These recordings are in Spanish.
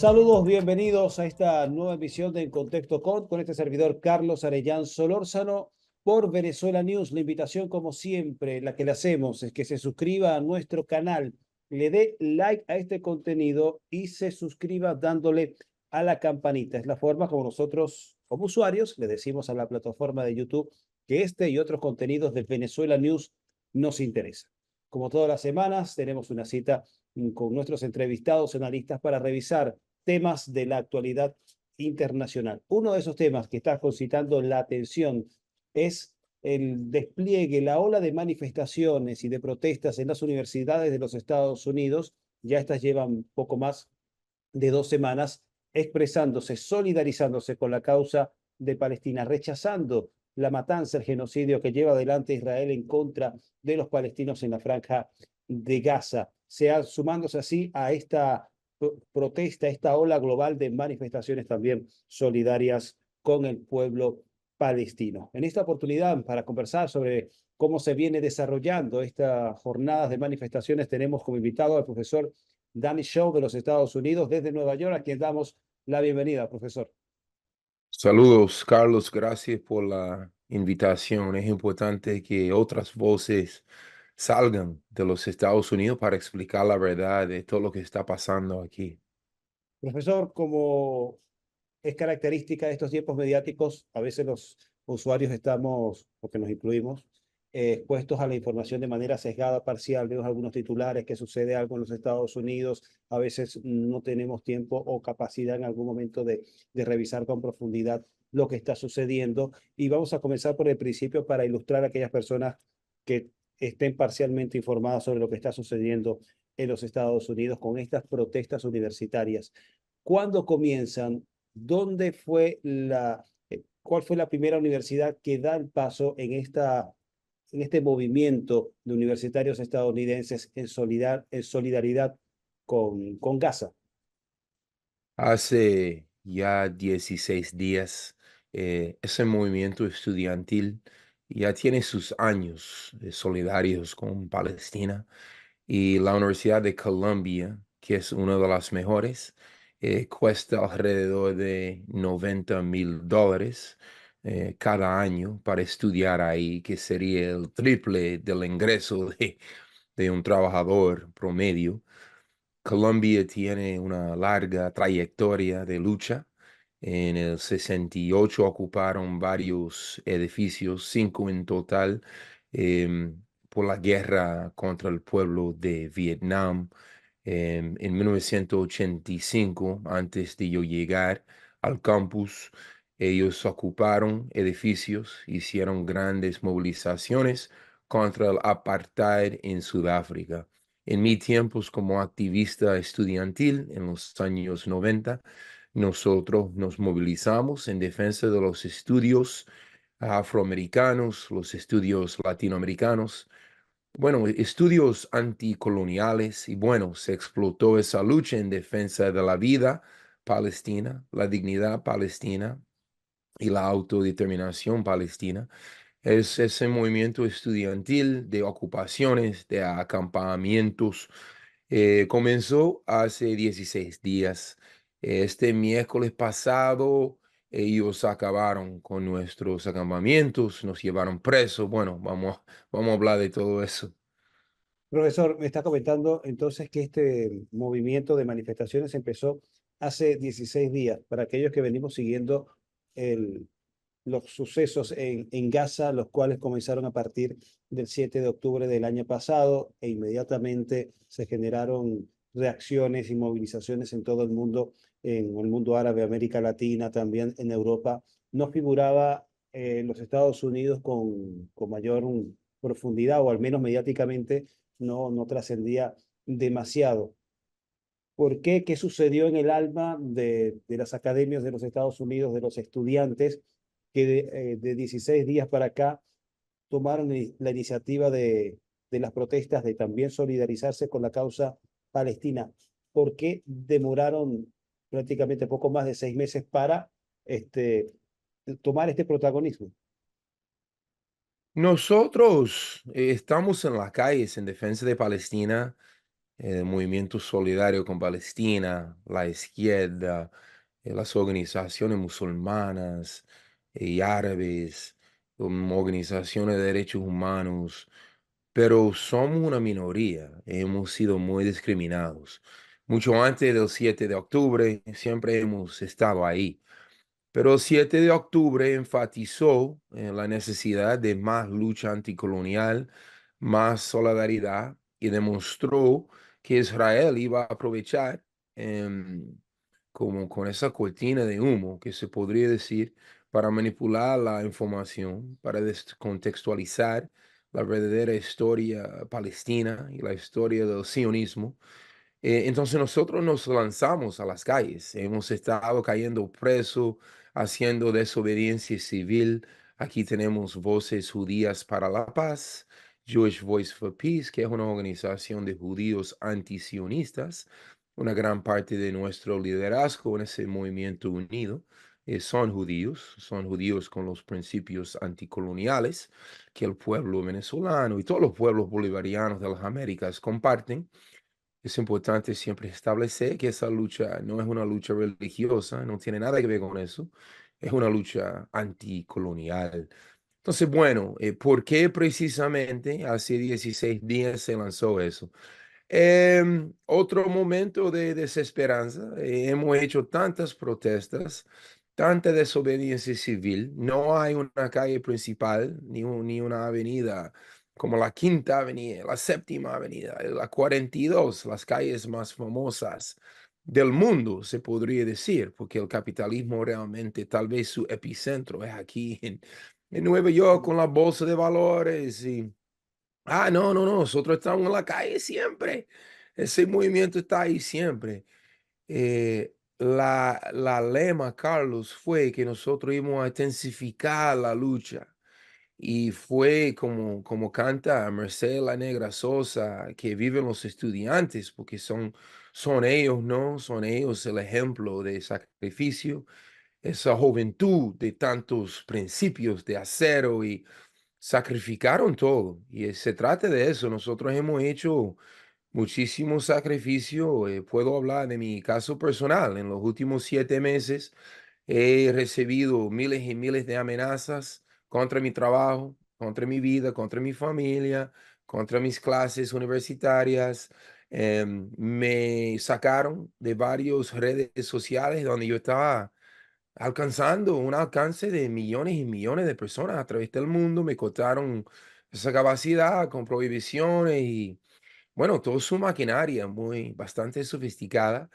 Saludos, bienvenidos a esta nueva emisión de En Contexto Con, con este servidor Carlos Arellán Solórzano por Venezuela News. La invitación, como siempre, la que le hacemos es que se suscriba a nuestro canal, le dé like a este contenido y se suscriba dándole a la campanita. Es la forma como nosotros, como usuarios, le decimos a la plataforma de YouTube que este y otros contenidos de Venezuela News nos interesan. Como todas las semanas, tenemos una cita mm, con nuestros entrevistados analistas para revisar temas de la actualidad internacional. Uno de esos temas que está concitando la atención es el despliegue, la ola de manifestaciones y de protestas en las universidades de los Estados Unidos, ya estas llevan poco más de dos semanas, expresándose, solidarizándose con la causa de Palestina, rechazando la matanza, el genocidio que lleva adelante Israel en contra de los palestinos en la franja de Gaza. Se ha, sumándose así a esta protesta, esta ola global de manifestaciones también solidarias con el pueblo palestino. En esta oportunidad, para conversar sobre cómo se viene desarrollando esta jornadas de manifestaciones, tenemos como invitado al profesor Danny Shaw de los Estados Unidos desde Nueva York, a quien damos la bienvenida, profesor. Saludos, Carlos. Gracias por la invitación. Es importante que otras voces salgan de los Estados Unidos para explicar la verdad de todo lo que está pasando aquí. Profesor, como es característica de estos tiempos mediáticos, a veces los usuarios estamos, porque nos incluimos, eh, expuestos a la información de manera sesgada, parcial. Vemos algunos titulares que sucede algo en los Estados Unidos. A veces no tenemos tiempo o capacidad en algún momento de, de revisar con profundidad lo que está sucediendo. Y vamos a comenzar por el principio para ilustrar a aquellas personas que estén parcialmente informadas sobre lo que está sucediendo en los Estados Unidos con estas protestas universitarias. ¿Cuándo comienzan? ¿Dónde fue la, eh, cuál fue la primera universidad que da el paso en, esta, en este movimiento de universitarios estadounidenses en, solidaridad con, Gaza? Hace ya 16 días, eh, ese movimiento estudiantil ya tiene sus años solidarios con Palestina y la Universidad de Colombia, que es una de las mejores, eh, cuesta alrededor de 90 mil dólares eh, cada año para estudiar ahí, que sería el triple del ingreso de un trabajador promedio. Colombia tiene una larga trayectoria de lucha en el 68 ocuparon varios edificios, cinco en total, em, por la guerra contra el pueblo de Vietnam. Em, en 1985, antes de yo llegar al campus, ellos ocuparon edificios, hicieron grandes movilizaciones contra el apartheid en Sudáfrica. En mis tiempos como activista estudiantil en los años 90, nosotros nos movilizamos en defensa de los estudios afroamericanos, los estudios latinoamericanos, bueno, estudios anticoloniales y bueno, se explotó esa lucha en defensa de la vida palestina, la dignidad palestina y la autodeterminación palestina. Es ese movimiento estudiantil de ocupaciones, de acampamientos. Eh, comenzó hace 16 días este miércoles pasado ellos acabaron con nuestros acampamientos, nos llevaron presos. Bueno, vamos, a, vamos a hablar de todo eso. Profesor, me está comentando entonces que este movimiento de manifestaciones empezó hace 16 días. Para aquellos que venimos siguiendo el, los sucesos en, en, Gaza, los cuales comenzaron a partir del 7 de octubre del año pasado e inmediatamente se generaron reacciones y movilizaciones en todo el mundo en el mundo árabe, América Latina, también en Europa, no figuraba en eh, los Estados Unidos con, con mayor profundidad o al menos mediáticamente no, no trascendía demasiado. ¿Por qué? ¿Qué sucedió en el alma de, de, las academias de los Estados Unidos, de los estudiantes que de, eh, de 16 días para acá tomaron la iniciativa de, de las protestas de también solidarizarse con la causa palestina? ¿Por qué demoraron prácticamente poco más de seis meses para este, tomar este protagonismo? Nosotros eh, estamos en las calles en defensa de Palestina, eh, el movimiento solidario con Palestina, la izquierda, eh, las organizaciones musulmanas y árabes, organizaciones de derechos humanos, pero somos una minoría, hemos sido muy discriminados mucho antes del 7 de octubre, siempre hemos estado ahí. Pero el 7 de octubre enfatizó la necesidad de más lucha anticolonial, más solidaridad y demostró que Israel iba a aprovechar em, como con esa cortina de humo que se podría decir para manipular la información, para descontextualizar la verdadera historia palestina y la historia del sionismo eh, entonces nosotros nos lanzamos a las calles. Hemos estado cayendo preso, haciendo desobediencia civil. Aquí tenemos Voces Judías para la Paz, Jewish Voice for Peace, que es una organización de judíos antisionistas. Una gran parte de nuestro liderazgo en ese movimiento unido eh, son judíos, son judíos con los principios anticoloniales que el pueblo venezolano y todos los pueblos bolivarianos de las Américas comparten. Es importante siempre establecer que esa lucha no es una lucha religiosa, no tiene nada que ver con eso, es una lucha anticolonial. Entonces, bueno, eh, ¿por qué precisamente hace 16 días se lanzó eso? Em, otro momento de desesperanza. Eh, hemos hecho tantas protestas, tanta desobediencia civil. No hay una calle principal ni, ni una avenida como la Quinta Avenida, la Séptima Avenida, la 42, las calles más famosas del mundo, se podría decir, porque el capitalismo realmente tal vez su epicentro es aquí en, Nueva York con la bolsa de valores y... Ah, no, no, no, nosotros estamos en la calle siempre. Ese movimiento está ahí siempre. Eh, la, la lema, Carlos, fue que nosotros íbamos a intensificar la lucha y fue como, como canta la Negra Sosa, que viven los estudiantes, porque son, son ellos, ¿no? Son ellos el ejemplo de sacrificio, esa juventud de tantos principios de acero y sacrificaron todo. Y eh, se trata de eso, nosotros hemos hecho muchísimo sacrificio, eh, puedo hablar de mi caso personal, en los últimos siete meses he recibido miles y miles de amenazas contra mi trabajo, contra mi vida, contra mi familia, contra mis clases universitarias. Em, me sacaron de varias redes sociales donde yo estaba alcanzando un alcance de millones y millones de personas a través del mundo. Me cortaron esa capacidad con prohibiciones y, bueno, toda su maquinaria muy bastante sofisticada.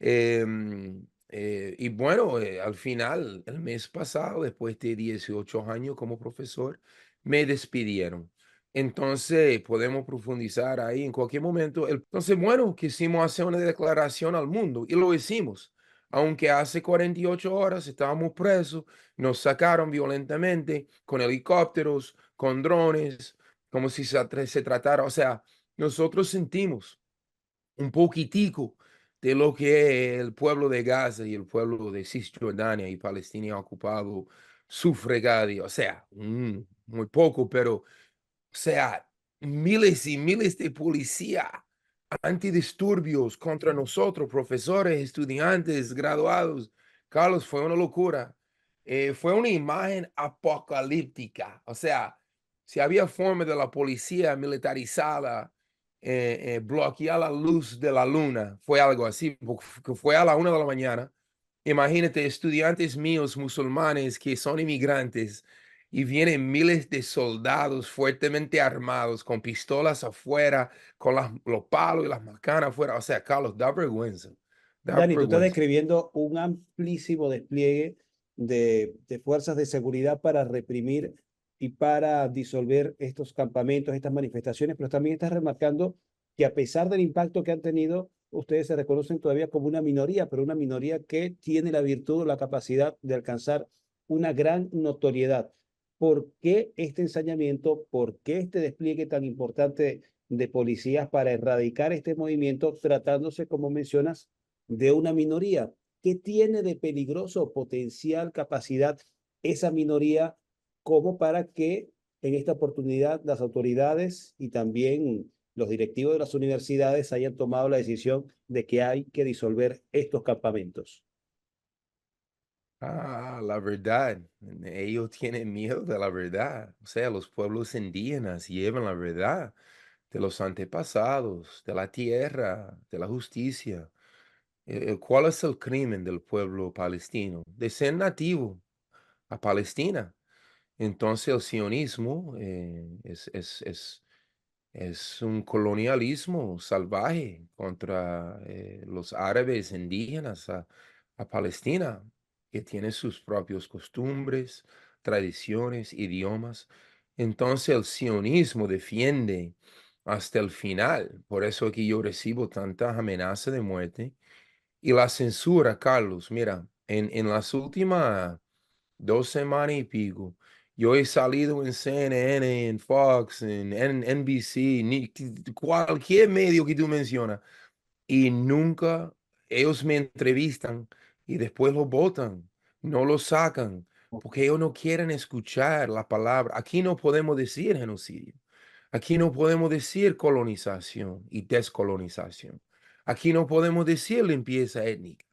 Em, eh, y bueno, eh, al final, el mes pasado, después de 18 años como profesor, me despidieron. Entonces, podemos profundizar ahí en cualquier momento. Entonces, bueno, quisimos hacer una declaración al mundo y lo hicimos. Aunque hace 48 horas estábamos presos, nos sacaron violentamente con helicópteros, con drones, como si se tratara, o sea, nosotros sentimos un poquitico de lo que el pueblo de Gaza y el pueblo de Cisjordania y Palestina ocupado sufre cada O sea, mm, muy poco, pero, o sea, miles y miles de policía antidisturbios contra nosotros, profesores, estudiantes, graduados. Carlos, fue una locura. Eh, fue una imagen apocalíptica. O sea, si había forma de la policía militarizada eh, eh, bloquear la luz de la luna. Fue algo así, porque fue a la una de la mañana. Imagínate estudiantes míos musulmanes que son inmigrantes y vienen miles de soldados fuertemente armados con pistolas afuera, con los palos y las macanas afuera. O sea, Carlos, da vergüenza. Dani, tú estás describiendo un amplísimo despliegue de fuerzas de seguridad para reprimir y para disolver estos campamentos, estas manifestaciones, pero también estás remarcando que a pesar del impacto que han tenido, ustedes se reconocen todavía como una minoría, pero una minoría que tiene la virtud o la capacidad de alcanzar una gran notoriedad. ¿Por qué este ensañamiento? ¿Por qué este despliegue tan importante de policías para erradicar este movimiento tratándose, como mencionas, de una minoría? ¿Qué tiene de peligroso potencial capacidad esa minoría como para que en esta oportunidad las autoridades y también los directivos de las universidades hayan tomado la decisión de que hay que disolver estos campamentos. Ah, la verdad. Ellos tienen miedo de la verdad. O sea, los pueblos indígenas llevan la verdad de los antepasados, de la tierra, de la justicia. Eh, eh, ¿Cuál es el crimen del pueblo palestino? De ser nativo a Palestina. Entonces el sionismo eh, es, un colonialismo salvaje contra eh, los árabes indígenas a, Palestina, que tiene sus propios costumbres, tradiciones, idiomas. Entonces el sionismo defiende hasta el final. Por eso aquí yo recibo tantas amenazas de muerte. Y la censura, Carlos, mira, en, en las últimas dos semanas y pico, yo he salido en CNN, en Fox, en, NBC, cualquier medio que tú mencionas, y nunca ellos me entrevistan y después lo votan, no lo sacan, porque ellos no quieren escuchar la palabra. Aquí no podemos decir genocidio, aquí no podemos decir colonización y descolonización, aquí no podemos decir limpieza étnica.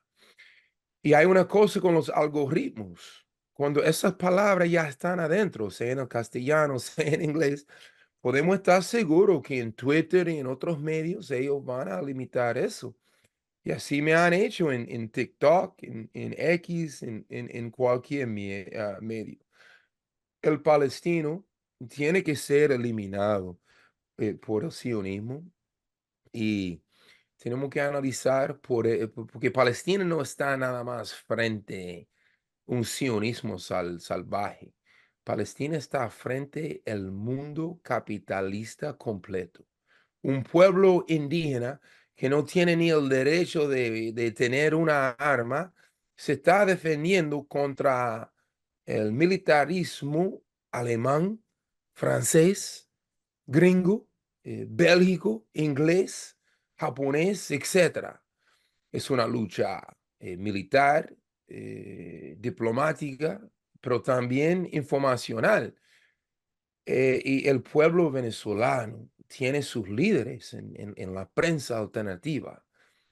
Y hay una cosa con los algoritmos cuando esas palabras ya están adentro, sea en el castellano, sea en inglés, podemos estar seguros que en Twitter y en otros medios ellos van a limitar eso. Y así me han hecho en, en TikTok, en, en X, en, en cualquier ah, medio. El palestino tiene que ser eliminado eh, por el sionismo y tenemos que analizar por, eh, porque Palestina no está nada más frente un sionismo salvaje. Palestina está frente al mundo capitalista completo. Un pueblo indígena que no tiene ni el derecho de, tener una arma se está defendiendo contra el militarismo alemán, francés, gringo, eh, bélgico, inglés, japonés, etc. Es una lucha eh, militar, eh, diplomática, pero también informacional. Eh, y el pueblo venezolano tiene sus líderes en, la prensa alternativa.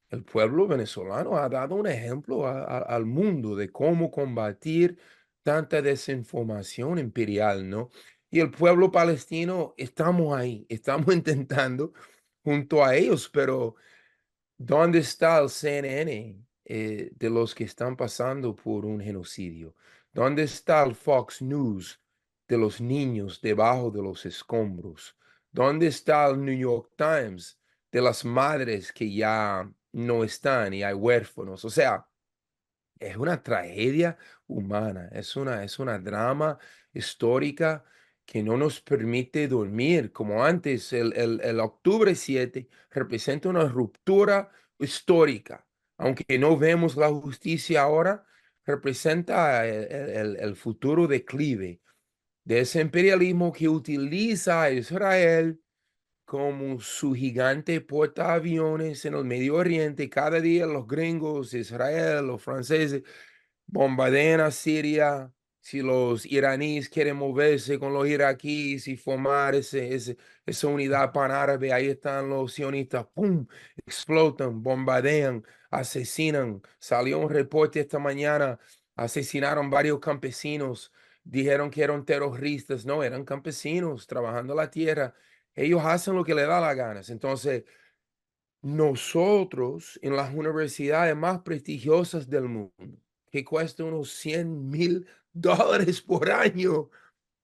El pueblo venezolano ha dado un ejemplo al mundo de cómo combatir tanta desinformación imperial, ¿no? Y el pueblo palestino, estamos ahí, estamos intentando junto a ellos, pero ¿dónde está el CNN? Eh, de los que están pasando por un genocidio? ¿Dónde está el Fox News de los niños debajo de los escombros? ¿Dónde está el New York Times de las madres que ya no están y hay huérfanos? O sea, es una tragedia humana, es una, es una drama histórica que no nos permite dormir. Como antes, el, el octubre 7 representa una ruptura histórica aunque no vemos la justicia ahora, representa el, futuro declive de ese imperialismo que utiliza a Israel como su gigante portaaviones en el Medio Oriente. Cada día los gringos, Israel, los franceses, bombardean a Siria, si los iraníes quieren moverse con los iraquíes y formar esa unidad panárabe, ahí están los sionistas, ¡pum! Explotan, bombardean, asesinan. Salió un reporte esta mañana, asesinaron varios campesinos, dijeron que eran terroristas, no, eran campesinos trabajando la tierra. Ellos hacen lo que les da la ganas. Entonces, nosotros en las universidades más prestigiosas del mundo, que cuesta unos 100 mil dólares por año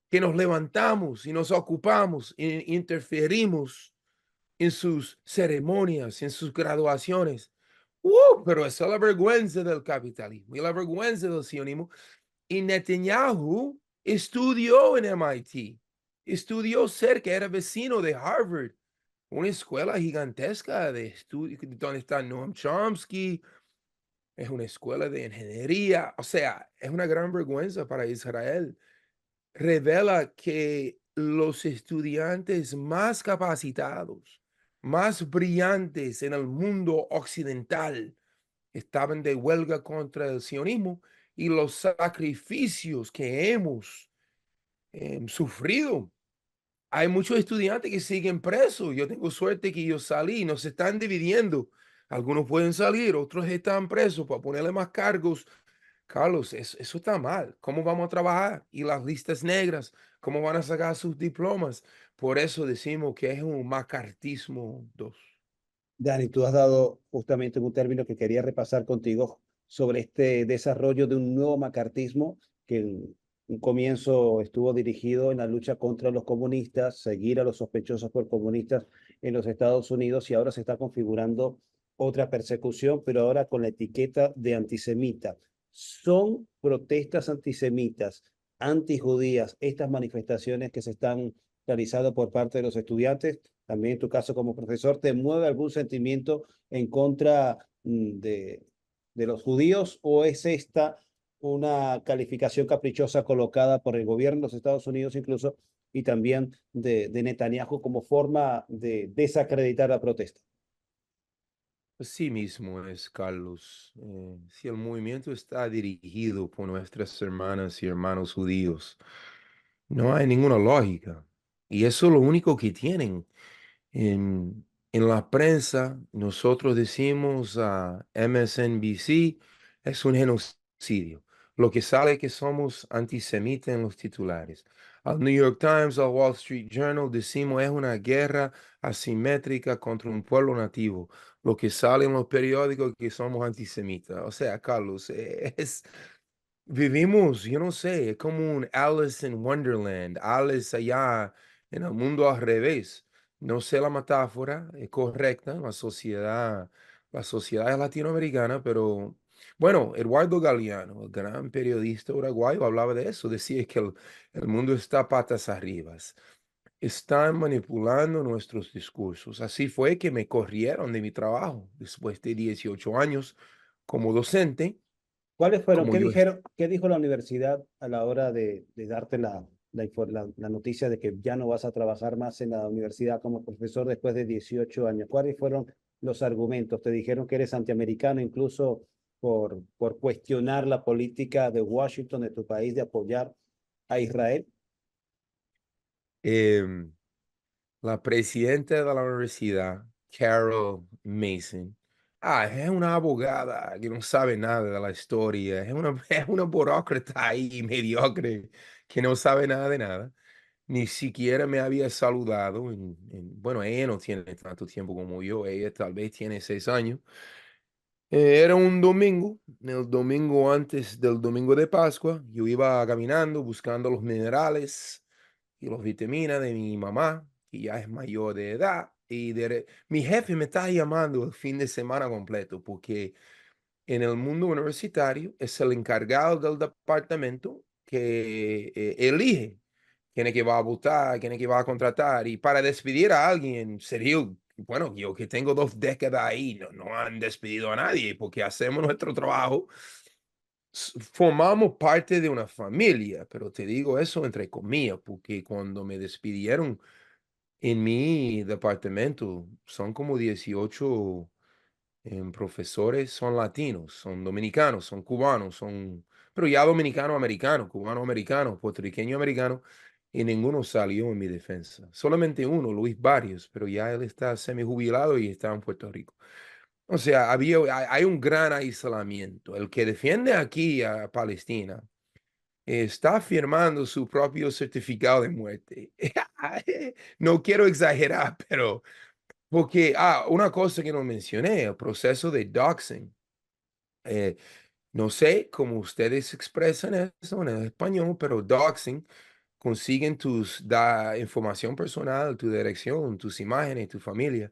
que nos levantamos y nos ocupamos e interferimos en sus ceremonias, en sus graduaciones. ¡Uh! pero esa es la vergüenza del capitalismo y la vergüenza del sionismo. Y Netanyahu estudió en MIT, estudió cerca, era vecino de Harvard, una escuela gigantesca de donde está Noam Chomsky, es una escuela de ingeniería, o sea, es una gran vergüenza para Israel. Revela que los estudiantes más capacitados, más brillantes en el mundo occidental, estaban de huelga contra el sionismo y los sacrificios que hemos em, sufrido. Hay muchos estudiantes que siguen presos. Yo tengo suerte que yo salí. Nos están dividiendo algunos pueden salir, otros están presos para ponerle más cargos. Carlos, eso, eso está mal. ¿Cómo vamos a trabajar? Y las listas negras, ¿cómo van a sacar sus diplomas? Por eso decimos que es un macartismo 2. Dani, tú has dado justamente un término que quería repasar contigo sobre este desarrollo de un nuevo macartismo que en un comienzo estuvo dirigido en la lucha contra los comunistas, seguir a los sospechosos por comunistas en los Estados Unidos y ahora se está configurando otra persecución, pero ahora con la etiqueta de antisemita. Son protestas antisemitas, antijudías, estas manifestaciones que se están realizando por parte de los estudiantes. También en tu caso como profesor, ¿te mueve algún sentimiento en contra mm, de, los judíos o es esta una calificación caprichosa colocada por el gobierno de los Estados Unidos incluso y también de Netanyahu como forma de desacreditar la protesta? Así pues mismo es, Carlos. Eh, si el movimiento está dirigido por nuestras hermanas y hermanos judíos, no hay ninguna lógica. Y eso es lo único que tienen. En, la prensa, nosotros decimos a MSNBC, es un genocidio. Lo que sale es que somos antisemitas en los titulares. Al New York Times, al Wall Street Journal, decimos es una guerra asimétrica contra un pueblo nativo lo que sale en los periódicos que somos antisemitas. O sea, Carlos, eh, vivimos, yo no sé, es como un Alice in Wonderland, Alice allá en el mundo al revés. No sé la metáfora, es correcta, la sociedad, la sociedad es latinoamericana, pero bueno, Eduardo Galeano, el gran periodista uruguayo, hablaba de eso, decía que el, el mundo está patas arriba están manipulando nuestros discursos. Así fue que me corrieron de mi trabajo después de 18 años como docente. ¿Cuáles fueron? ¿Qué, dijeron, ¿Qué dijo la universidad a la hora de, darte la, la, noticia de que ya no vas a trabajar más en la universidad como profesor después de 18 años? ¿Cuáles fueron los argumentos? ¿Te dijeron que eres antiamericano incluso por, por cuestionar la política de Washington, de tu país, de apoyar a Israel? Em, la presidenta de la universidad, Carol Mason, ah, es una abogada que no sabe nada de la historia, es una, es una burócrata y mediocre que no sabe nada de nada. Ni siquiera me había saludado. En, bueno, ella no tiene tanto tiempo como yo, ella tal vez tiene seis años. Eh, era un domingo, el domingo antes del domingo de Pascua. Yo iba caminando buscando los minerales y los vitaminas de mi mamá, que ya es mayor de edad. Y de... mi jefe me está llamando el fin de semana completo porque en el mundo universitario es el encargado del departamento que eh, elige quién es que va a votar, quién es que va a contratar. Y para despedir a alguien, serio, bueno, yo que tengo dos décadas ahí, no, no han despedido a nadie porque hacemos nuestro trabajo formamos parte de una familia, pero te digo eso entre comillas, porque cuando me despidieron en mi departamento, son como 18 em, profesores, son latinos, son dominicanos, son cubanos, son, pero ya dominicano-americano, cubano-americano, puertorriqueño-americano, y ninguno salió en mi defensa. Solamente uno, Luis Barrios, pero ya él está semi jubilado y está en Puerto Rico. O sea, había, hay un gran aislamiento. El que defiende aquí a Palestina está firmando su propio certificado de muerte. no quiero exagerar, pero porque, ah, una cosa que no mencioné, el proceso de doxing. Eh, no sé cómo ustedes expresan eso en español, pero doxing consiguen tus da información personal, tu dirección, tus imágenes, tu familia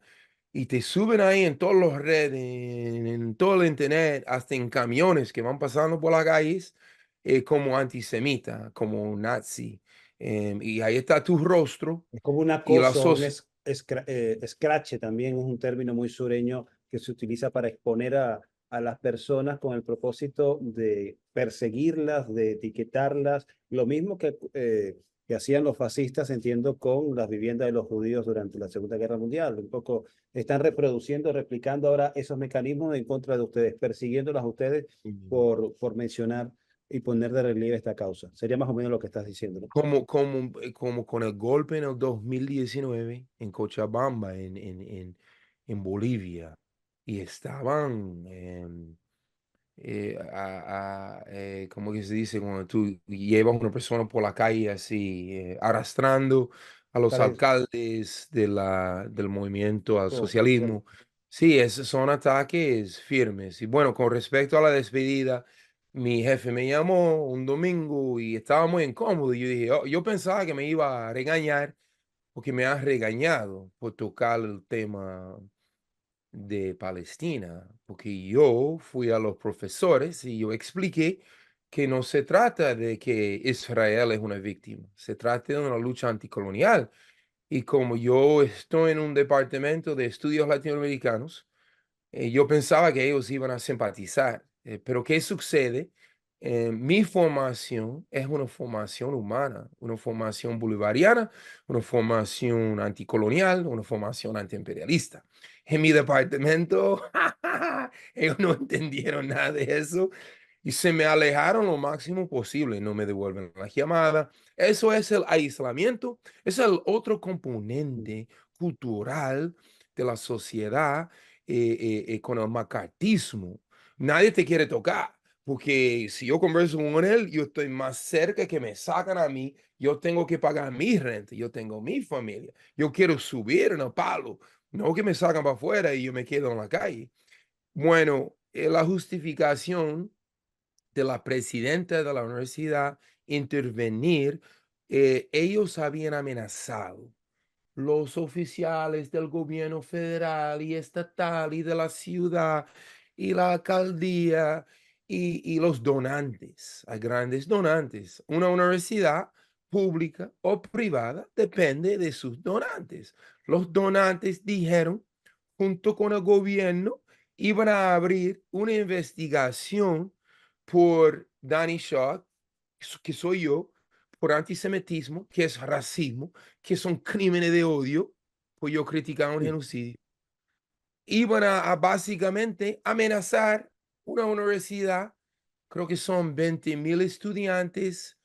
y te suben ahí en todas las redes, en, todo el internet, hasta en camiones que van pasando por la calle eh, como antisemita, como nazi. Em, y ahí está tu rostro. Es como una cosa, un es, scratch eh, también es un término muy sureño que se utiliza para exponer a, a las personas con el propósito de perseguirlas, de etiquetarlas, lo mismo que eh, que hacían los fascistas, entiendo, con las viviendas de los judíos durante la Segunda Guerra Mundial. Un poco están reproduciendo, replicando ahora esos mecanismos en contra de ustedes, persiguiéndolas a ustedes por, por mencionar y poner de relieve esta causa. Sería más o menos lo que estás diciendo. Como, como, como con el golpe en el 2019 en Cochabamba, en, en, en, en Bolivia, y estaban... Em, eh, a, eh, como que se dice, cuando tú llevas a una persona por la calle así, eh, arrastrando a los alcaldes de la, del movimiento al socialismo. Sí, esos son ataques firmes. Y bueno, con respecto a la despedida, mi jefe me llamó un domingo y estaba muy incómodo. Yo dije, oh, yo pensaba que me iba a regañar porque me ha regañado por tocar el tema de Palestina, porque yo fui a los profesores y yo expliqué que no se trata de que Israel es una víctima, se trata de una lucha anticolonial. Y como yo estoy en un departamento de estudios latinoamericanos, eh, yo pensaba que ellos iban a simpatizar. Eh, pero ¿qué sucede? Eh, mi formación es una formación humana, una formación bolivariana, una formación anticolonial, una formación antiimperialista. En mi departamento, ellos no entendieron nada de eso y se me alejaron lo máximo posible, no me devuelven la llamada. Eso es el aislamiento, es el otro mm. componente cultural de la sociedad eh, eh, con el macartismo. Nadie te quiere tocar porque si yo converso con él, yo estoy más cerca que me sacan a mí. Yo tengo que pagar mi renta, yo tengo mi familia. Yo quiero subir en el palo, no que me sacan para afuera y yo me quedo en la calle. Bueno, eh, la justificación de la presidenta de la universidad intervenir, eh, ellos habían amenazado los oficiales del gobierno federal y estatal y de la ciudad y la alcaldía y, los donantes, hay grandes donantes. Una universidad pública o privada depende de sus donantes. Los donantes dijeron, junto con el gobierno, iban a abrir una investigación por Danny Shaw, que soy yo, por antisemitismo, que es racismo, que son crímenes de odio, Pues yo criticaba un genocidio. Iban a básicamente amenazar una universidad, creo que son 20 mil estudiantes,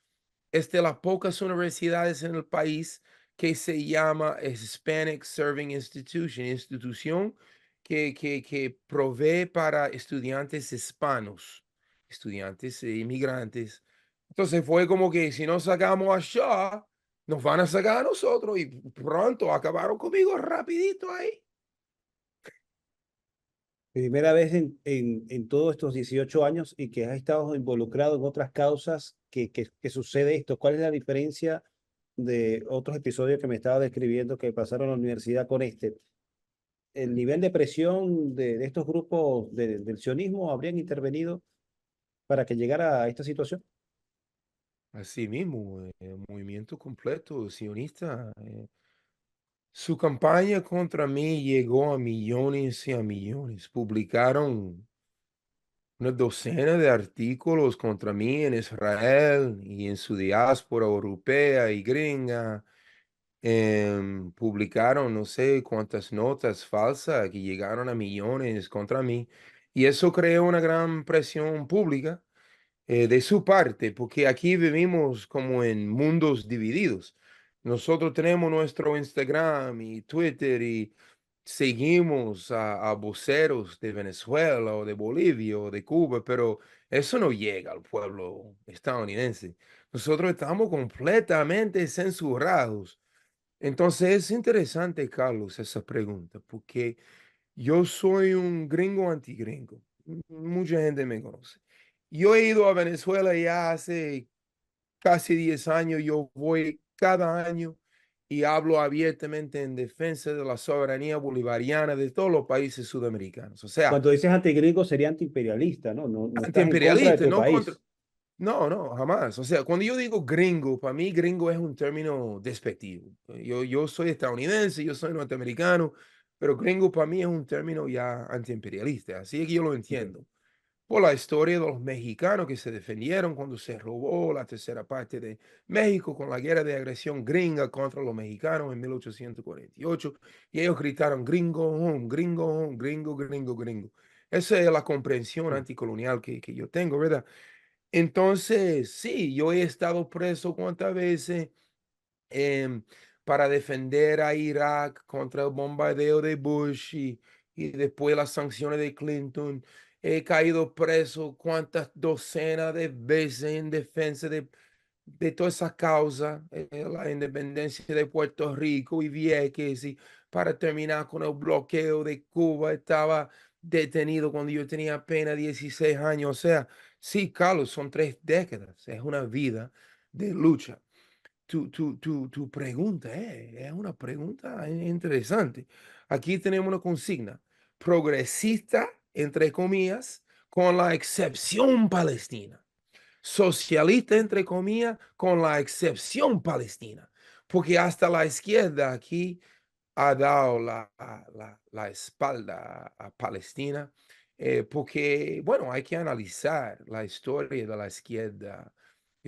es de las pocas universidades en el país que se llama Hispanic Serving Institution, institución que, que, provee para estudiantes hispanos, estudiantes e inmigrantes. Entonces fue como que si no sacamos allá, nos van a sacar a nosotros y pronto acabaron conmigo rapidito ahí primera vez en, en, todos estos 18 años y que has estado involucrado en otras causas que, que, sucede esto. ¿Cuál es la diferencia de otros episodios que me estaba describiendo que pasaron a la universidad con este? ¿El nivel de presión de, estos grupos del sionismo habrían intervenido para que llegara a esta situación? Así mismo, eh, movimiento completo sionista eh, su campaña contra mí llegó a millones y a millones. Publicaron una docena de artículos contra mí en Israel y en su diáspora europea y gringa. Em, publicaron no sé cuántas notas falsas que llegaron a millones contra mí. Y eso creó una gran presión pública eh, de su parte, porque aquí vivimos como en mundos divididos. Nosotros tenemos nuestro Instagram y Twitter y seguimos a, voceros de Venezuela o de Bolivia o de Cuba, pero eso no llega al pueblo estadounidense. Nosotros estamos completamente censurados. Entonces es interesante, Carlos, esa pregunta, porque yo soy un gringo antigringo. Mucha gente me conoce. Yo he ido a Venezuela ya hace casi 10 años, yo voy cada año y hablo abiertamente en defensa de la soberanía bolivariana de todos los países sudamericanos. O sea, cuando dices anti-gringo sería antiimperialista, ¿no? no, no antiimperialista, no No, no, jamás. O sea, cuando yo digo gringo, para mí gringo es un término despectivo. Yo, yo soy estadounidense, yo soy norteamericano, pero gringo para mí es un término ya antiimperialista. Así es que yo lo entiendo por la historia de los mexicanos que se defendieron cuando se robó la tercera parte de México con la guerra de agresión gringa contra los mexicanos en 1848. Y ellos gritaron gringo gringo gringo, gringo, gringo. Esa es la comprensión mm. anticolonial que, que yo tengo, ¿verdad? Entonces, sí, yo he estado preso cuántas veces em, para defender a Irak contra el bombardeo de Bush y, y después las sanciones de Clinton he caído preso cuántas docenas de veces en defensa de, de toda esa causa, eh, eh, la independencia de Puerto Rico y Vieques, y para terminar con el bloqueo de Cuba, estaba detenido cuando yo tenía apenas 16 años. O sea, sí, Carlos, son tres décadas, es una vida de lucha. Tu, pregunta eh, es una pregunta interesante. Aquí tenemos una consigna, progresista entre comillas, con la excepción palestina. Socialista, entre comillas, con la excepción palestina. Porque hasta la izquierda aquí ha dado la, la, espalda a Palestina. Eh, porque, bueno, hay que analizar la historia de la izquierda.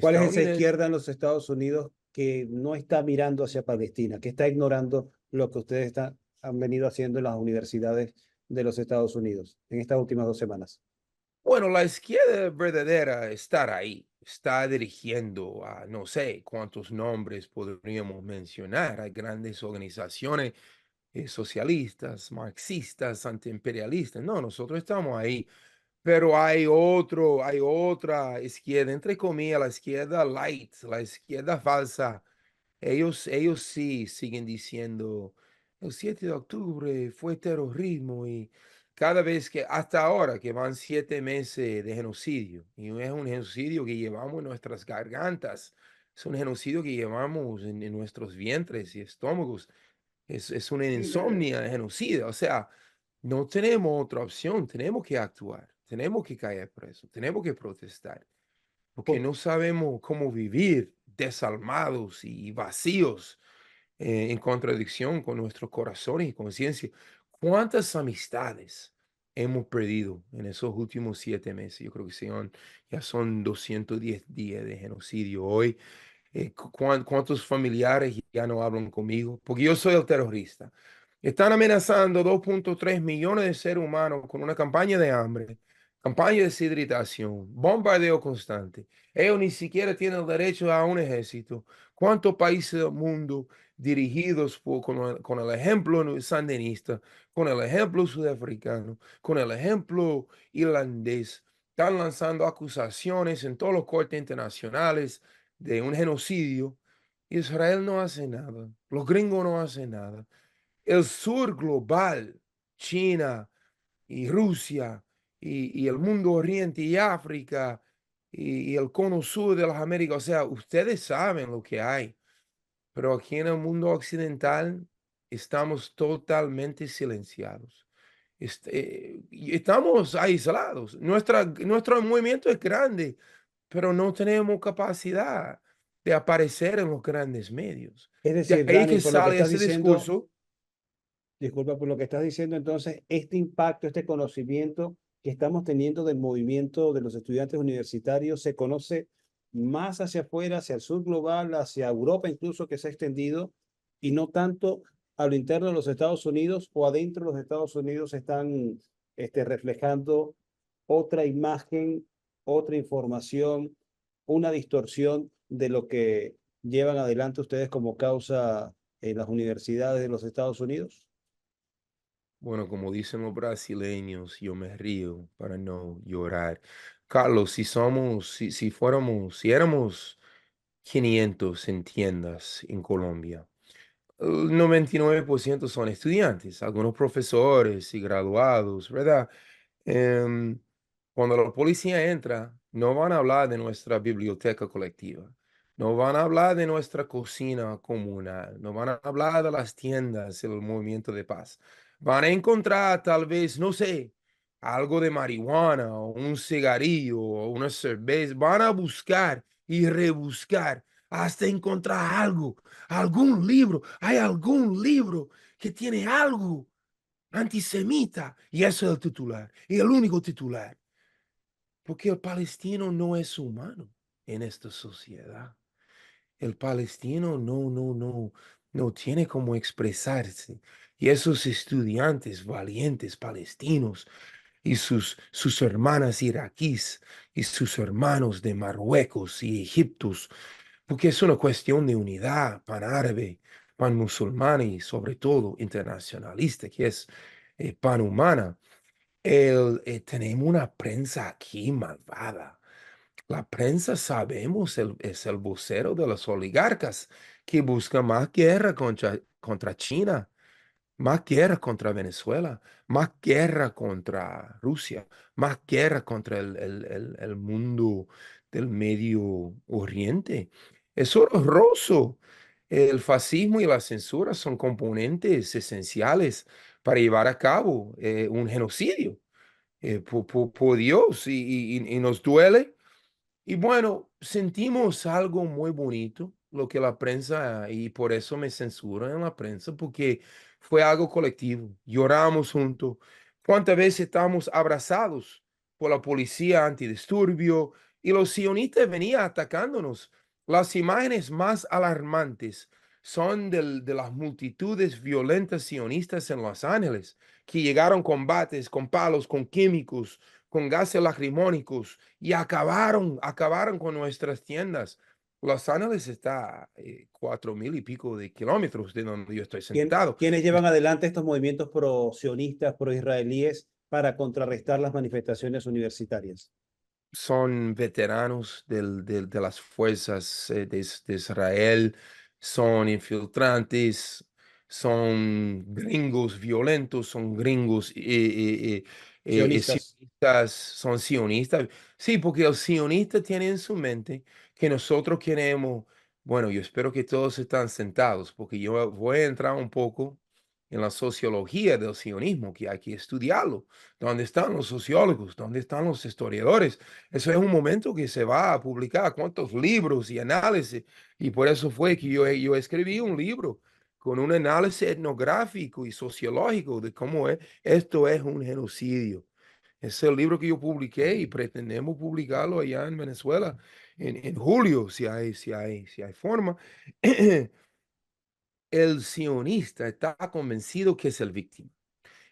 ¿Cuál es esa izquierda en los Estados Unidos que no está mirando hacia Palestina, que está ignorando lo que ustedes han venido haciendo en las universidades de los Estados Unidos en estas últimas dos semanas? Bueno, la izquierda verdadera está ahí, está dirigiendo a no sé cuántos nombres podríamos mencionar, a grandes organizaciones eh, socialistas, marxistas, antiimperialistas. No, nosotros estamos ahí, pero hay otro, hay otra izquierda, entre comillas, la izquierda light, la izquierda falsa. Ellos, ellos sí siguen diciendo el 7 de octubre fue este terrorismo y cada vez que, hasta ahora, que van siete meses de genocidio, y es un genocidio que llevamos en nuestras gargantas, es un genocidio que llevamos en, nuestros vientres y estómagos, es, es una insomnia de genocidio. o sea, no tenemos otra opción, tenemos que actuar, tenemos que caer preso, tenemos que protestar, porque no sabemos cómo vivir desalmados y vacíos eh, en contradicción con nuestros corazones y conciencia. ¿Cuántas amistades hemos perdido en esos últimos siete meses? Yo creo que son, ya son 210 días de genocidio hoy. Eh, ¿Cuántos familiares ya no hablan conmigo? Porque yo soy el terrorista. Están amenazando 2.3 millones de seres humanos con una campaña de hambre, campaña de deshidratación, bombardeo constante. Ellos ni siquiera tienen el derecho a un ejército. ¿Cuántos países del mundo dirigidos con, el ejemplo sandinista, con el ejemplo sudafricano, con el ejemplo irlandés. Están lanzando acusaciones en todos los cortes internacionales de un genocidio. Israel no hace nada, los gringos no hacen nada. El sur global, China y Rusia y, el mundo oriente y África y el cono sur de las Américas, o sea, ustedes saben lo que hay pero aquí en el mundo occidental estamos totalmente silenciados. Este, estamos aislados. Nuestra, nuestro movimiento es grande, pero no tenemos capacidad de aparecer en los grandes medios. Es decir, que sale Disculpa por lo que estás diciendo, entonces, este impacto, este conocimiento que estamos teniendo del movimiento de los estudiantes universitarios se conoce más hacia afuera, hacia el sur global, hacia Europa incluso, que se ha extendido, y no tanto a lo interno de los Estados Unidos o adentro de los Estados Unidos están este, reflejando otra imagen, otra información, una distorsión de lo que llevan adelante ustedes como causa en las universidades de los Estados Unidos? Bueno, como dicen los brasileños, yo me río para no llorar. Carlos, si somos, si, fuéramos, si éramos 500 en tiendas en Colombia, el 99% son estudiantes, algunos profesores y graduados, ¿verdad? Em, cuando la policía entra, no van a hablar de nuestra biblioteca colectiva, no van a hablar de nuestra cocina comunal, no van a hablar de las tiendas, el movimiento de paz. Van a encontrar tal vez, no sé, algo de marihuana o un cigarrillo o una cerveza, van a buscar y rebuscar hasta encontrar algo, algún libro, hay algún libro que tiene algo antisemita y eso es el titular, y el único titular. Porque el palestino no es humano en esta sociedad. El palestino no, no, no, no tiene cómo expresarse. Y esos estudiantes valientes palestinos y sus, sus hermanas iraquíes y sus hermanos de Marruecos y Egipto, porque es una cuestión de unidad pan-árabe, pan-musulmana y sobre todo internacionalista, que es eh, pan-humana. Eh, tenemos una prensa aquí malvada. La prensa, sabemos, es el vocero de los oligarcas que busca más guerra contra, contra China más guerra contra Venezuela, más guerra contra Rusia, más guerra contra el, mundo del Medio Oriente. Es horroroso. El fascismo y la censura son componentes esenciales para llevar a cabo eh, un genocidio. Eh, por, Dios, y, y nos duele. Y bueno, sentimos algo muy bonito, lo que la prensa, y por eso me censuran en la prensa, porque fue algo colectivo. Lloramos juntos. ¿Cuántas veces estamos abrazados por la policía antidisturbio y los sionistas venían atacándonos? Las imágenes más alarmantes son de las multitudes violentas sionistas en Los Ángeles, que llegaron con bates, con palos, con químicos, con gases lacrimónicos y acabaron, acabaron con nuestras tiendas. Los Ángeles está a eh, cuatro mil y pico de kilómetros de donde yo estoy sentado. ¿Quiénes llevan adelante estos movimientos pro-sionistas, pro-israelíes para contrarrestar las manifestaciones universitarias? Son veteranos del, de las fuerzas eh, de, de, Israel, son infiltrantes, son gringos violentos, son gringos y eh, sionistas. sionistas, son sionistas. Sí, porque el sionista tiene en su mente que nosotros queremos, bueno, yo espero que todos están sentados porque yo voy a entrar un poco en la sociología del sionismo, que hay que estudiarlo. ¿Dónde están los sociólogos? ¿Dónde están los historiadores? Eso es un momento que se va a publicar, cuántos libros y análisis. Y por eso fue que yo, yo escribí un libro con un análisis etnográfico y sociológico de cómo es, esto es un genocidio. Es el libro que yo publiqué y pretendemos publicarlo allá en Venezuela en, julio, si hay, si si hay forma, el sionista está convencido que es el víctima.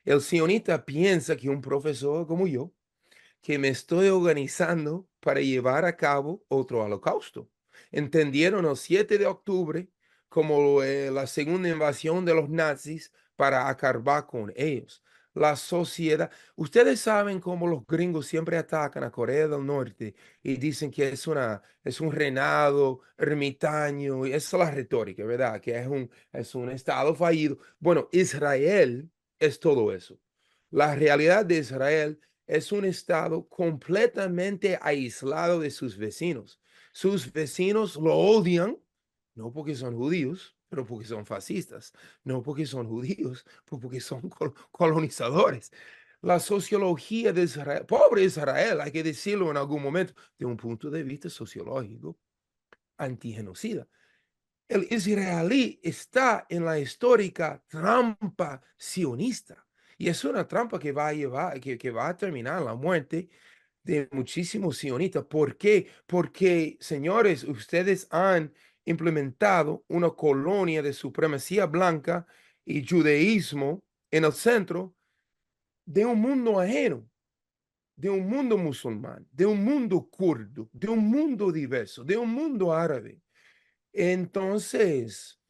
El sionista piensa que un profesor como yo, que me estoy organizando para llevar a cabo otro holocausto. Entendieron el 7 de octubre como eh, la segunda invasión de los nazis para acabar con ellos la sociedad. Ustedes saben cómo los gringos siempre atacan a Corea del Norte y dicen que es, una, es un reinado ermitaño, y es la retórica, ¿verdad? Que es un, es un estado fallido. Bueno, Israel es todo eso. La realidad de Israel es un estado completamente aislado de sus vecinos. Sus vecinos lo odian, no porque son judíos, pero porque son fascistas, no porque son judíos, porque son colonizadores. La sociología de Israel, pobre Israel, hay que decirlo en algún momento, de un punto de vista sociológico, antigenocida. El israelí está en la histórica trampa sionista y es una trampa que va a llevar, que, que va a terminar la muerte de muchísimos sionistas. ¿Por qué? Porque, señores, ustedes han implementado una colonia de supremacía blanca y judaísmo en el centro de un mundo ajeno, de un mundo musulmán, de un mundo kurdo, de un mundo diverso, de un mundo árabe. Entonces,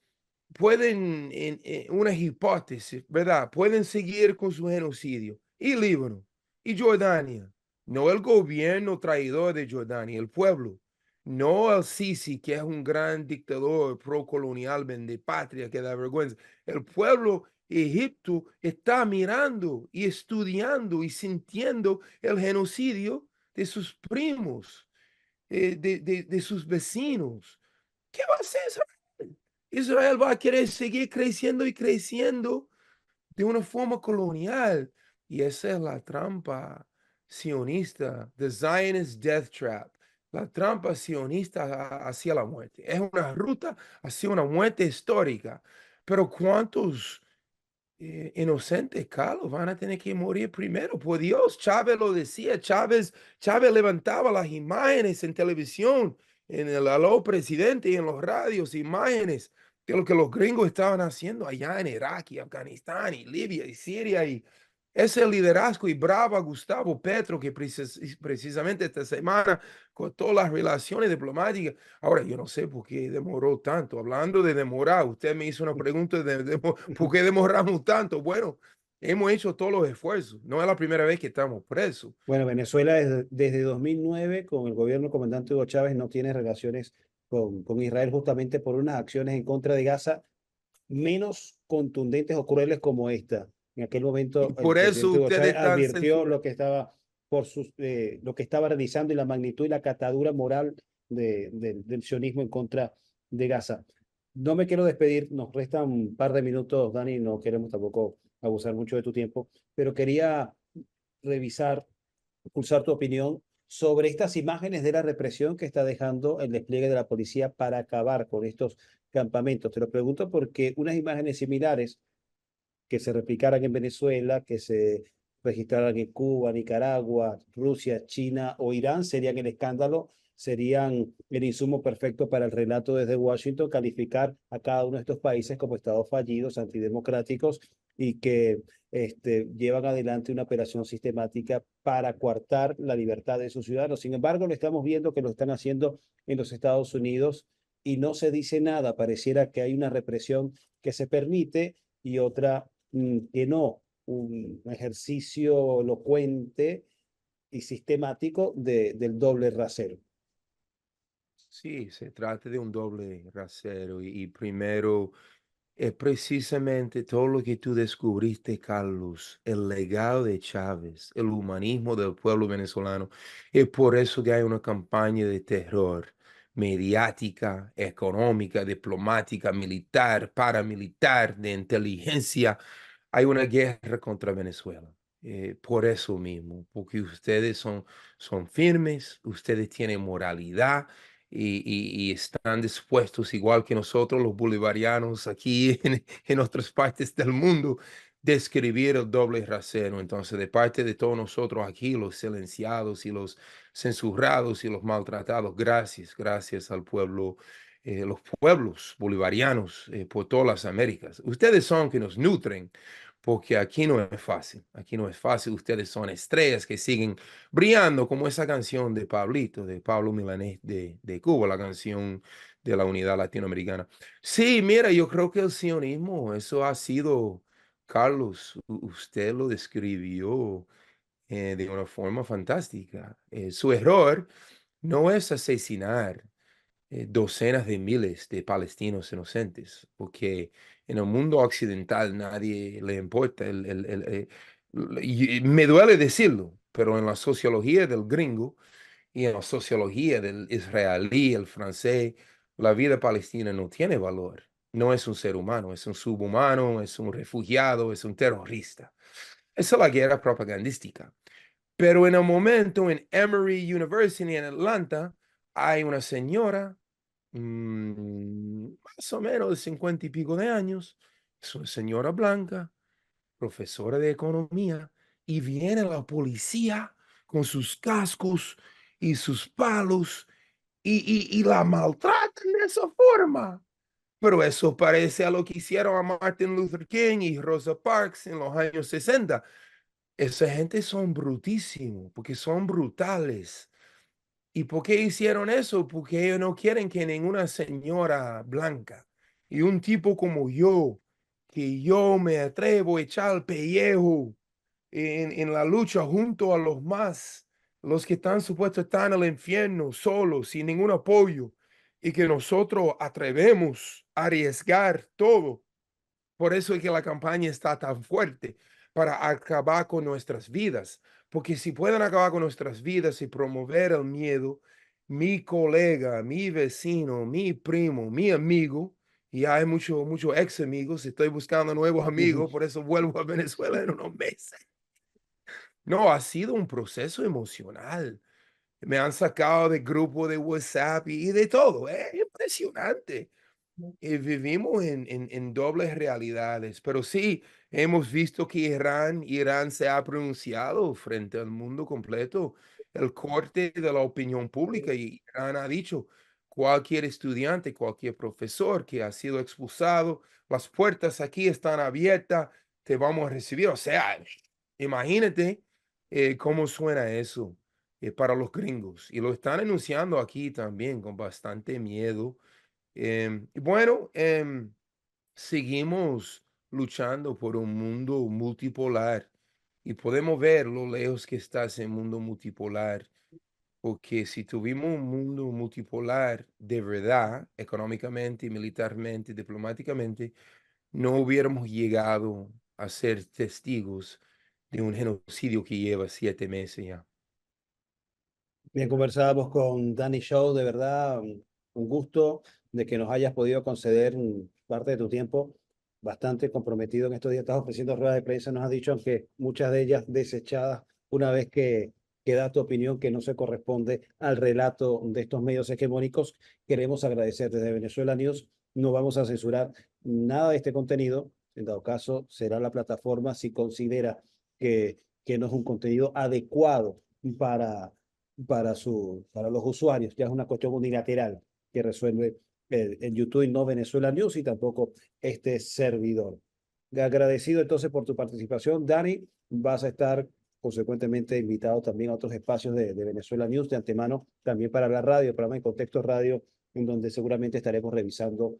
pueden, en, eh, una hipótesis, ¿verdad? Pueden seguir con su genocidio. Y Líbano, y Jordania, no el gobierno traidor de Jordania, el pueblo, no el Sisi, que es un gran dictador procolonial, patria que da vergüenza. El pueblo egipto está mirando y estudiando y sintiendo el genocidio de sus primos, eh, de, de, de sus vecinos. ¿Qué va a hacer Israel? Israel va a querer seguir creciendo y creciendo de una forma colonial. Y esa es la trampa sionista, the Zionist death trap la trampa sionista hacia la muerte. Es una ruta hacia una muerte histórica. Pero ¿cuántos eh, inocentes, Carlos, van a tener que morir primero? Por pues, Dios, Chávez lo decía, Chávez, Chávez levantaba las imágenes en televisión, en el aló presidente y en los radios, imágenes de lo que los gringos estaban haciendo allá en Irak y Afganistán y Libia y Siria y ese liderazgo y brava Gustavo Petro, que precisamente esta semana con todas las relaciones diplomáticas. Ahora, yo no sé por qué demoró tanto. Hablando de demorar, usted me hizo una pregunta de, por qué demoramos tanto. Bueno, hemos hecho todos los esfuerzos. No es la primera vez que estamos presos. Bueno, Venezuela desde, 2009 con el gobierno comandante Hugo Chávez no tiene relaciones con, con Israel justamente por unas acciones en contra de Gaza menos contundentes o crueles como esta. En aquel momento, por eso advirtió lo que estaba por sus, eh, lo que estaba realizando y la magnitud y la catadura moral del sionismo en contra de Gaza. No me quiero despedir, nos restan un par de minutos, Dani, no queremos tampoco abusar mucho de tu tiempo, pero quería revisar, pulsar tu opinión sobre estas imágenes de la represión que está dejando el despliegue de la policía para acabar con estos campamentos. Te lo pregunto porque unas imágenes similares que se replicaran en Venezuela, que se registraran en Cuba, Nicaragua, Rusia, China o Irán, serían el escándalo, serían el insumo perfecto para el relato desde Washington, calificar a cada uno de estos países como estados fallidos, antidemocráticos y que este, llevan adelante una operación sistemática para coartar la libertad de sus ciudadanos. Sin embargo, lo estamos viendo que lo están haciendo en los Estados Unidos y no se dice nada. Pareciera que hay una represión que se permite y otra Mm, que no un ejercicio elocuente y sistemático de, del doble rasero. Sí, se trata de un doble rasero y, y primero es precisamente todo lo que tú descubriste, Carlos, el legado de Chávez, el humanismo del pueblo venezolano. Es por eso que hay una campaña de terror mediática, económica, diplomática, militar, paramilitar, de inteligencia hay una guerra contra Venezuela. Eh, por eso mismo, porque ustedes son, son firmes, ustedes tienen moralidad y, están dispuestos, igual que nosotros los bolivarianos aquí en, otras partes del mundo, describir el doble rasero. Entonces, de parte de todos nosotros aquí, los silenciados y los censurados y los maltratados, gracias, gracias al pueblo eh, los pueblos bolivarianos eh, por todas las Américas. Ustedes son que nos nutren, porque aquí no es fácil, aquí no es fácil, ustedes son estrellas que siguen brillando como esa canción de Pablito, de Pablo Milanés de, de Cuba, la canción de la unidad latinoamericana. Sí, mira, yo creo que el sionismo, eso ha sido, Carlos, usted lo describió eh, de una forma fantástica. su error no es asesinar eh, docenas de miles de palestinos inocentes, porque en el mundo occidental nadie le importa. El, eh, y me duele decirlo, pero en la sociología del gringo y en la sociología del israelí, el francés, la vida palestina no tiene valor. No es un ser humano, es un subhumano, es un refugiado, es un terrorista. Esa es la guerra propagandística. Pero en el momento en Emory University en Atlanta hay una señora Mm, más o menos de cincuenta y pico de años, soy señora blanca, profesora de economía, y viene la policía con sus cascos y sus palos y, y la maltratan de esa forma. Pero eso parece a lo que hicieron a Martin Luther King y Rosa Parks en los años 60. Esa gente son brutísimos, porque son brutales. ¿Y por qué hicieron eso? Porque ellos no quieren que ninguna señora blanca y un tipo como yo, que yo me atrevo a echar pellejo en, la lucha junto a los más, los que están supuestos están en el infierno solos, sin ningún apoyo, y que nosotros atrevemos a arriesgar todo. Por eso es que la campaña está tan fuerte para acabar con nuestras vidas, porque si pueden acabar con nuestras vidas y promover el miedo, mi colega, mi vecino, mi primo, mi amigo, y hay muchos mucho ex amigos, estoy buscando nuevos amigos, por eso vuelvo a Venezuela en unos meses. No, ha sido un proceso emocional. Me han sacado de grupo de WhatsApp y, de todo. ¿eh? Es impresionante. Y vivimos en, en dobles realidades, pero sí, Hemos visto que Irán, Irán se ha pronunciado frente al mundo completo, el corte de la opinión pública y Irán ha dicho, cualquier estudiante, cualquier profesor que ha sido expulsado, las puertas aquí están abiertas, te vamos a recibir. O sea, imagínate eh, cómo suena eso eh, para los gringos. Y lo están anunciando aquí también con bastante miedo. Eh, bueno, em, seguimos luchando por un mundo multipolar y podemos ver lo lejos que está ese mundo multipolar, porque si tuvimos un mundo multipolar de verdad, económicamente, militarmente, diplomáticamente, no hubiéramos llegado a ser testigos de un genocidio que lleva siete meses ya. Bien, conversábamos con Danny Show, de verdad, un gusto de que nos hayas podido conceder parte de tu tiempo bastante comprometido en estos días, está ofreciendo ruedas de prensa, nos ha dicho, aunque muchas de ellas desechadas una vez que, que da tu opinión que no se corresponde al relato de estos medios hegemónicos. Queremos agradecer desde Venezuela News, no vamos a censurar nada de este contenido, en dado caso será la plataforma si considera que, que no es un contenido adecuado para, para, su, para los usuarios, ya es una cuestión unilateral que resuelve eh, en YouTube y no Venezuela News y tampoco este servidor. Agradecido entonces por tu participación, Dani. Vas a estar consecuentemente invitado también a otros espacios de, Venezuela News de antemano, también para hablar radio, programa en contexto radio, en donde seguramente estaremos revisando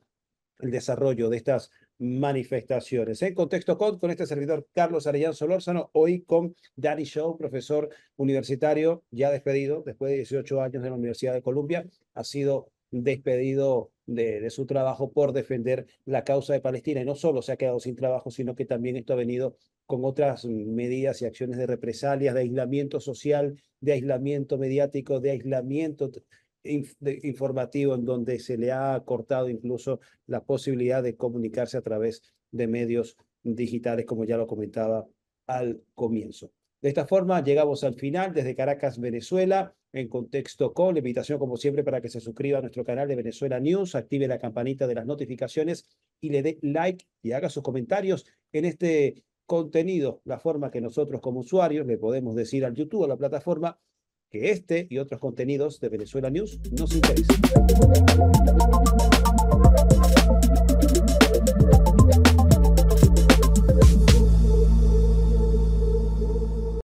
el desarrollo de estas manifestaciones. En contexto con, con este servidor Carlos Arellano Solórzano, hoy con Dani Show, profesor universitario ya despedido después de 18 años en la Universidad de Columbia. Ha sido despedido de, su trabajo por defender la causa de Palestina. Y no solo se ha quedado sin trabajo, sino que también esto ha venido con otras medidas y acciones de represalias, de aislamiento social, de aislamiento mediático, de aislamiento informativo, en donde se le ha cortado incluso la posibilidad de comunicarse a través de medios digitales, como ya lo comentaba al comienzo. De esta forma llegamos al final desde Caracas, Venezuela en contexto con. La invitación, como siempre, para que se suscriba a nuestro canal de Venezuela News, active la campanita de las notificaciones y le dé like y haga sus comentarios en este contenido, la forma que nosotros como usuarios le podemos decir al YouTube, a la plataforma, que este y otros contenidos de Venezuela News nos interesan.